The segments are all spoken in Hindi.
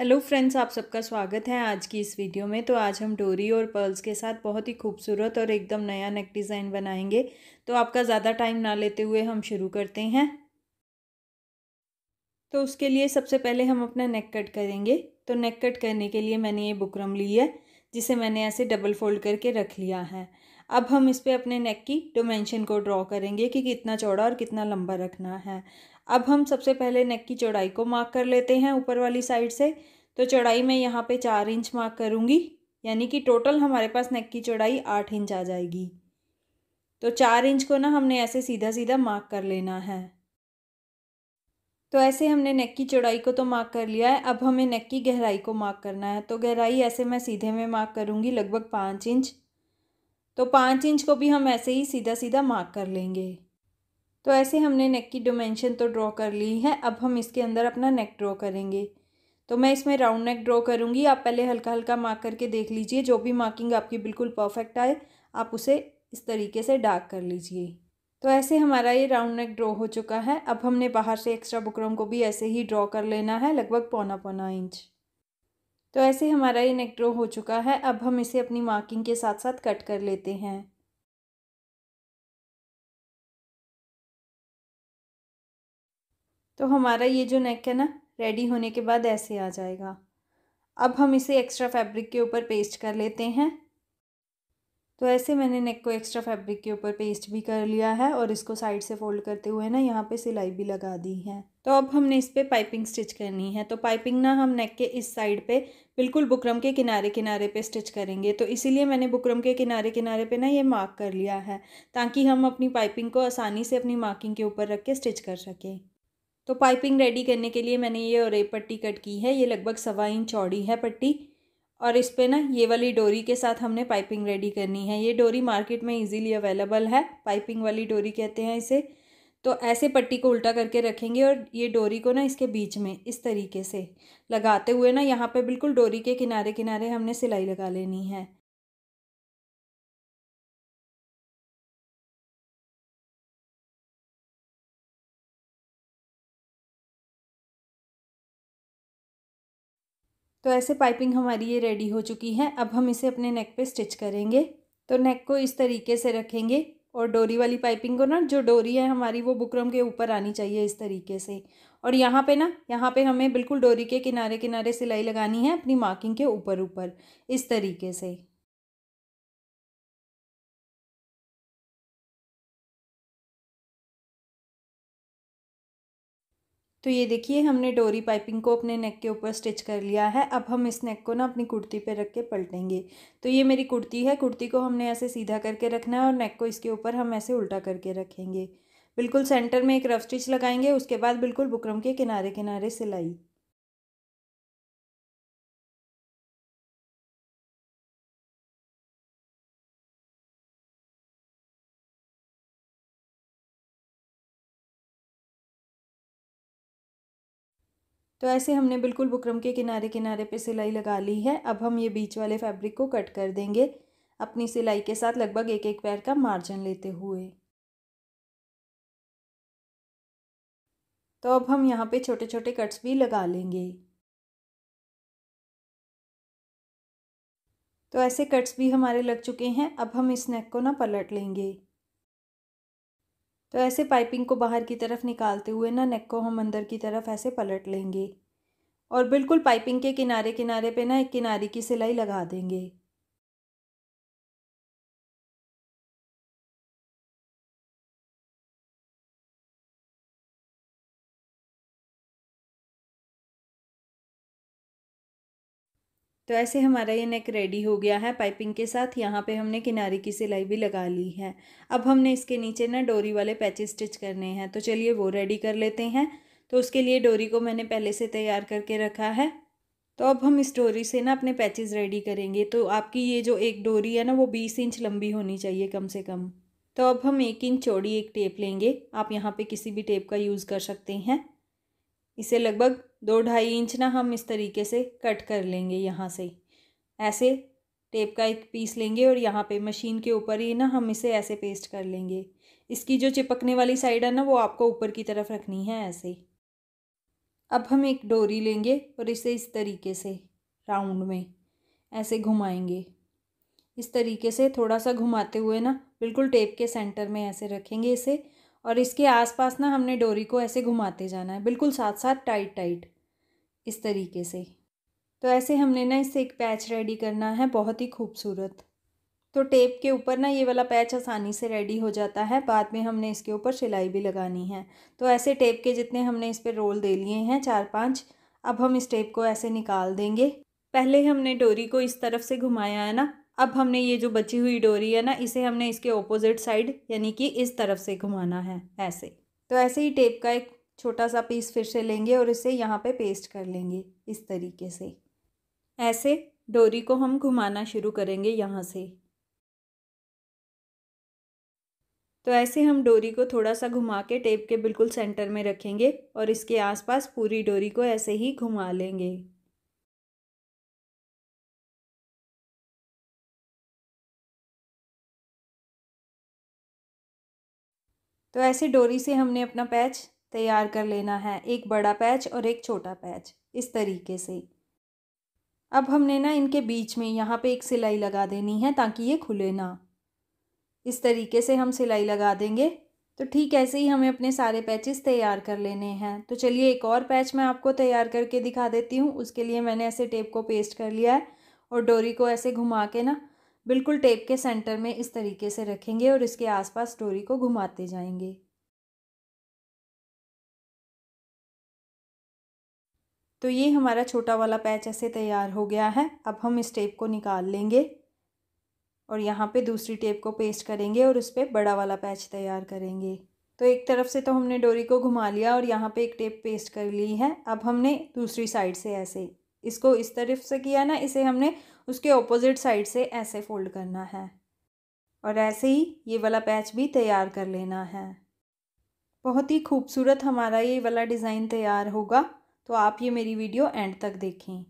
हेलो फ्रेंड्स आप सबका स्वागत है आज की इस वीडियो में तो आज हम डोरी और पर्ल्स के साथ बहुत ही खूबसूरत और एकदम नया नेक डिज़ाइन बनाएंगे तो आपका ज़्यादा टाइम ना लेते हुए हम शुरू करते हैं तो उसके लिए सबसे पहले हम अपना नेक कट करेंगे तो नेक कट करने के लिए मैंने ये बुकरम ली है जिसे मैंने ऐसे डबल फोल्ड करके रख लिया है अब हम इस पर अपने नेक की डोमेंशन को ड्रॉ करेंगे कि कितना चौड़ा और कितना लंबा रखना है अब हम सबसे पहले नेक की चौड़ाई को मार्क कर लेते हैं ऊपर वाली साइड से तो चौड़ाई मैं यहाँ पे चार इंच मार्क करूँगी यानी कि टोटल हमारे पास नेक की चौड़ाई आठ इंच आ जाएगी तो चार इंच को ना हमने ऐसे सीधा सीधा मार्क कर लेना है तो ऐसे हमने नेक की चौड़ाई को तो मार्क कर लिया है अब हमें नेक की गहराई को मार्क करना है तो गहराई ऐसे मैं सीधे में मार्क करूँगी लगभग पाँच इंच तो पाँच इंच को भी हम ऐसे ही सीधा सीधा मार्क कर लेंगे तो ऐसे हमने नेक की डोमेंशन तो ड्रॉ कर ली है अब हम इसके अंदर अपना नेक ड्रॉ करेंगे तो मैं इसमें राउंड नेक ड्रॉ करूँगी आप पहले हल्का हल्का मार्क करके देख लीजिए जो भी मार्किंग आपकी बिल्कुल परफेक्ट आए आप उसे इस तरीके से डार्क कर लीजिए तो ऐसे हमारा ये राउंड नेक ड्रॉ हो चुका है अब हमने बाहर से एक्स्ट्रा बुकरम को भी ऐसे ही ड्रॉ कर लेना है लगभग पौना पौना इंच तो ऐसे हमारा ये नेक ड्रॉ हो चुका है अब हम इसे अपनी मार्किंग के साथ साथ कट कर लेते हैं तो हमारा ये जो नेक है ना रेडी होने के बाद ऐसे आ जाएगा अब हम इसे एक्स्ट्रा फैब्रिक के ऊपर पेस्ट कर लेते हैं तो ऐसे मैंने नेक को एक्स्ट्रा फैब्रिक के ऊपर पेस्ट भी कर लिया है और इसको साइड से फोल्ड करते हुए ना यहाँ पे सिलाई भी लगा दी है तो अब हमने इस पर पाइपिंग स्टिच करनी है तो पाइपिंग ना हम नेक के इस साइड पे बिल्कुल बुकरम के किनारे किनारे पे स्टिच करेंगे तो इसीलिए मैंने बुकरम के किनारे किनारे पे ना ये मार्क कर लिया है ताकि हम अपनी पाइपिंग को आसानी से अपनी मार्किंग के ऊपर रख के स्टिच कर सकें तो पाइपिंग रेडी करने के लिए मैंने ये और पट्टी कट की है ये लगभग सवा इंच चौड़ी है पट्टी और इस पर ना ये वाली डोरी के साथ हमने पाइपिंग रेडी करनी है ये डोरी मार्केट में इजीली अवेलेबल है पाइपिंग वाली डोरी कहते हैं इसे तो ऐसे पट्टी को उल्टा करके रखेंगे और ये डोरी को ना इसके बीच में इस तरीके से लगाते हुए ना यहाँ पे बिल्कुल डोरी के किनारे किनारे हमने सिलाई लगा लेनी है तो ऐसे पाइपिंग हमारी ये रेडी हो चुकी है अब हम इसे अपने नेक पे स्टिच करेंगे तो नेक को इस तरीके से रखेंगे और डोरी वाली पाइपिंग को ना जो डोरी है हमारी वो बुकरम के ऊपर आनी चाहिए इस तरीके से और यहाँ पे ना यहाँ पे हमें बिल्कुल डोरी के किनारे किनारे सिलाई लगानी है अपनी मार्किंग के ऊपर ऊपर इस तरीके से तो ये देखिए हमने डोरी पाइपिंग को अपने नेक के ऊपर स्टिच कर लिया है अब हम इस नेक को ना अपनी कुर्ती पे रख के पलटेंगे तो ये मेरी कुर्ती है कुर्ती को हमने ऐसे सीधा करके रखना है और नेक को इसके ऊपर हम ऐसे उल्टा करके रखेंगे बिल्कुल सेंटर में एक रफ स्टिच लगाएंगे उसके बाद बिल्कुल बुकरम के किनारे किनारे सिलाई तो ऐसे हमने बिल्कुल बुकरम के किनारे किनारे पे सिलाई लगा ली है अब हम ये बीच वाले फैब्रिक को कट कर देंगे अपनी सिलाई के साथ लगभग एक एक पैर का मार्जिन लेते हुए तो अब हम यहाँ पे छोटे छोटे कट्स भी लगा लेंगे तो ऐसे कट्स भी हमारे लग चुके हैं अब हम इस नेक को ना पलट लेंगे तो ऐसे पाइपिंग को बाहर की तरफ निकालते हुए ना नेक को हम अंदर की तरफ ऐसे पलट लेंगे और बिल्कुल पाइपिंग के किनारे किनारे पे ना एक किनारे की सिलाई लगा देंगे तो ऐसे हमारा ये नेक रेडी हो गया है पाइपिंग के साथ यहाँ पे हमने किनारे की सिलाई भी लगा ली है अब हमने इसके नीचे ना डोरी वाले पैचे स्टिच करने हैं तो चलिए वो रेडी कर लेते हैं तो उसके लिए डोरी को मैंने पहले से तैयार करके रखा है तो अब हम इस डोरी से ना अपने पैचेस रेडी करेंगे तो आपकी ये जो एक डोरी है ना वो बीस इंच लंबी होनी चाहिए कम से कम तो अब हम एक इंच चौड़ी एक टेप लेंगे आप यहाँ पे किसी भी टेप का यूज़ कर सकते हैं इसे लगभग दो ढाई इंच ना हम इस तरीके से कट कर लेंगे यहाँ से ऐसे टेप का एक पीस लेंगे और यहाँ पे मशीन के ऊपर ही ना हम इसे ऐसे पेस्ट कर लेंगे इसकी जो चिपकने वाली साइड है ना वो आपको ऊपर की तरफ रखनी है ऐसे अब हम एक डोरी लेंगे और इसे इस तरीके से राउंड में ऐसे घुमाएंगे इस तरीके से थोड़ा सा घुमाते हुए ना बिल्कुल टेप के सेंटर में ऐसे रखेंगे इसे और इसके आसपास ना हमने डोरी को ऐसे घुमाते जाना है बिल्कुल साथ साथ टाइट टाइट इस तरीके से तो ऐसे हमने ना इससे एक पैच रेडी करना है बहुत ही खूबसूरत तो टेप के ऊपर ना ये वाला पैच आसानी से रेडी हो जाता है बाद में हमने इसके ऊपर सिलाई भी लगानी है तो ऐसे टेप के जितने हमने इस पर रोल दे लिए हैं चार पाँच अब हम इस टेप को ऐसे निकाल देंगे पहले हमने डोरी को इस तरफ से घुमाया है ना अब हमने ये जो बची हुई डोरी है ना इसे हमने इसके ऑपोजिट साइड यानी कि इस तरफ से घुमाना है ऐसे तो ऐसे ही टेप का एक छोटा सा पीस फिर से लेंगे और इसे यहाँ पे पेस्ट कर लेंगे इस तरीके से ऐसे डोरी को हम घुमाना शुरू करेंगे यहाँ से तो ऐसे हम डोरी को थोड़ा सा घुमा के टेप के बिल्कुल सेंटर में रखेंगे और इसके आसपास पूरी डोरी को ऐसे ही घुमा लेंगे तो ऐसे डोरी से हमने अपना पैच तैयार कर लेना है एक बड़ा पैच और एक छोटा पैच इस तरीके से अब हमने ना इनके बीच में यहाँ पे एक सिलाई लगा देनी है ताकि ये खुले ना इस तरीके से हम सिलाई लगा देंगे तो ठीक ऐसे ही हमें अपने सारे पैचेस तैयार कर लेने हैं तो चलिए एक और पैच मैं आपको तैयार करके दिखा देती हूँ उसके लिए मैंने ऐसे टेप को पेस्ट कर लिया है और डोरी को ऐसे घुमा के ना बिल्कुल टेप के सेंटर में इस तरीके से रखेंगे और इसके आसपास डोरी को घुमाते जाएंगे तो ये हमारा छोटा वाला पैच ऐसे तैयार हो गया है अब हम इस टेप को निकाल लेंगे और यहाँ पे दूसरी टेप को पेस्ट करेंगे और उस पर बड़ा वाला पैच तैयार करेंगे तो एक तरफ से तो हमने डोरी को घुमा लिया और यहाँ पे एक टेप पेस्ट कर ली है अब हमने दूसरी साइड से ऐसे इसको इस तरफ से किया ना इसे हमने उसके ऑपोजिट साइड से ऐसे फोल्ड करना है और ऐसे ही ये वाला पैच भी तैयार कर लेना है बहुत ही खूबसूरत हमारा ये वाला डिज़ाइन तैयार होगा तो आप ये मेरी वीडियो एंड तक देखें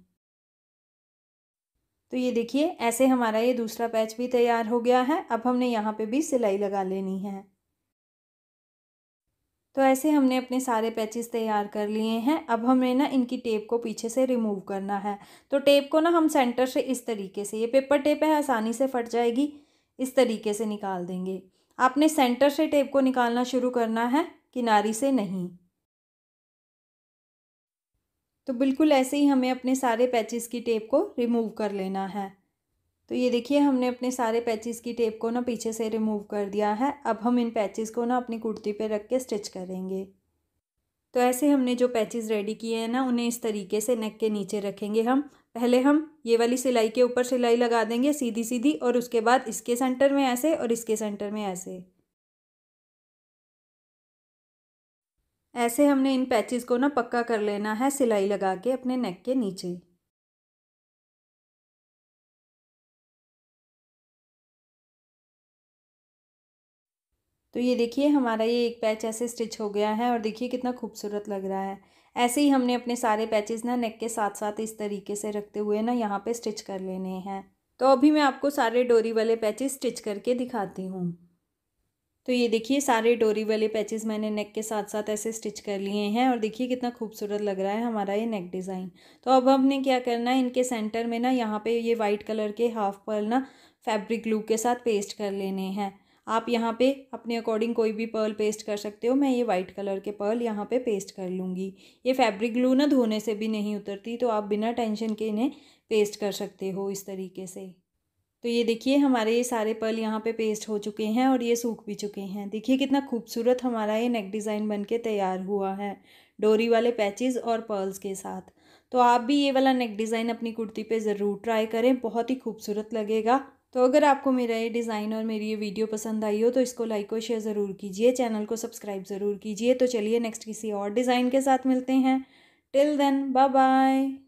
तो ये देखिए ऐसे हमारा ये दूसरा पैच भी तैयार हो गया है अब हमने यहाँ पे भी सिलाई लगा लेनी है तो ऐसे हमने अपने सारे पैचेस तैयार कर लिए हैं अब हमें ना इनकी टेप को पीछे से रिमूव करना है तो टेप को ना हम सेंटर से इस तरीके से ये पेपर टेप है आसानी से फट जाएगी इस तरीके से निकाल देंगे आपने सेंटर से टेप को निकालना शुरू करना है किनारी से नहीं तो बिल्कुल ऐसे ही हमें अपने सारे पैचेस की टेप को रिमूव कर लेना है तो ये देखिए हमने अपने सारे पैचेस की टेप को ना पीछे से रिमूव कर दिया है अब हम इन पैचेस को ना अपनी कुर्ती पे रख के स्टिच करेंगे तो ऐसे हमने जो पैचेस रेडी किए हैं ना उन्हें इस तरीके से नेक के नीचे रखेंगे हम पहले हम ये वाली सिलाई के ऊपर सिलाई लगा देंगे सीधी सीधी और उसके बाद इसके सेंटर में ऐसे और इसके सेंटर में ऐसे ऐसे हमने इन पैचेस को ना पक्का कर लेना है सिलाई लगा के अपने नेक के नीचे तो ये देखिए हमारा ये एक पैच ऐसे स्टिच हो गया है और देखिए कितना खूबसूरत लग रहा है ऐसे ही हमने अपने सारे पैचेस ना नेक के साथ साथ इस तरीके से रखते हुए ना यहाँ पे स्टिच कर लेने हैं तो अभी मैं आपको सारे डोरी वाले पैचेस स्टिच करके दिखाती हूँ तो ये देखिए सारे डोरी वाले पैचेस मैंने नेक के साथ साथ ऐसे स्टिच कर लिए हैं और देखिए कितना खूबसूरत लग रहा है हमारा ये नेक डिज़ाइन तो अब हमने क्या करना है इनके सेंटर में ना यहाँ पे ये वाइट कलर के हाफ पर ना फैब्रिक ग्लू के साथ पेस्ट कर लेने हैं आप यहाँ पे अपने अकॉर्डिंग कोई भी पर्ल पेस्ट कर सकते हो मैं ये वाइट कलर के पर्ल यहाँ पे पेस्ट कर लूँगी ये फैब्रिक ग्लू ना धोने से भी नहीं उतरती तो आप बिना टेंशन के इन्हें पेस्ट कर सकते हो इस तरीके से तो ये देखिए हमारे ये सारे पर्ल यहाँ पे पेस्ट हो चुके हैं और ये सूख भी चुके हैं देखिए कितना खूबसूरत हमारा ये नेक डिज़ाइन बन के तैयार हुआ है डोरी वाले पैचेज़ और पर्ल्स के साथ तो आप भी ये वाला नेक डिज़ाइन अपनी कुर्ती पर ज़रूर ट्राई करें बहुत ही खूबसूरत लगेगा तो अगर आपको मेरा ये डिज़ाइन और मेरी ये वीडियो पसंद आई हो तो इसको लाइक और शेयर ज़रूर कीजिए चैनल को सब्सक्राइब ज़रूर कीजिए तो चलिए नेक्स्ट किसी और डिज़ाइन के साथ मिलते हैं टिल देन बाय बाय